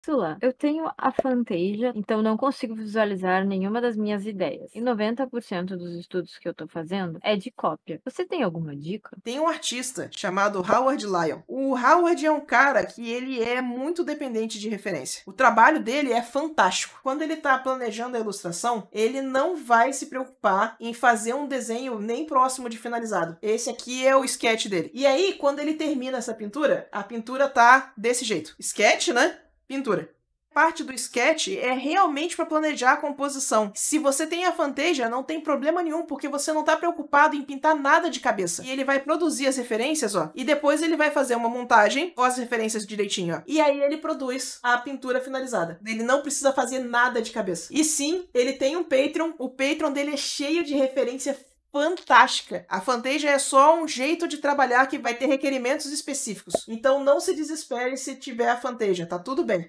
cápsula. Eu tenho a Fantasia, então não consigo visualizar nenhuma das minhas ideias. E 90% dos estudos que eu tô fazendo é de cópia. Você tem alguma dica? Tem um artista chamado Howard Lyon. O Howard é um cara que ele é muito dependente de referência. O trabalho dele é fantástico. Quando ele tá planejando a ilustração, ele não vai se preocupar em fazer um desenho nem próximo de finalizado. Esse aqui é o sketch dele. E aí, quando ele termina essa pintura, a pintura tá desse jeito. Sketch, né? pintura. Parte do sketch é realmente para planejar a composição. Se você tem a fantasia, não tem problema nenhum, porque você não está preocupado em pintar nada de cabeça. E ele vai produzir as referências, ó, e depois ele vai fazer uma montagem com as referências direitinho, ó. E aí ele produz a pintura finalizada. Ele não precisa fazer nada de cabeça. E sim, ele tem um Patreon. O Patreon dele é cheio de referência fantástica. A fanteja é só um jeito de trabalhar que vai ter requerimentos específicos. Então não se desespere se tiver a fanteja, tá tudo bem.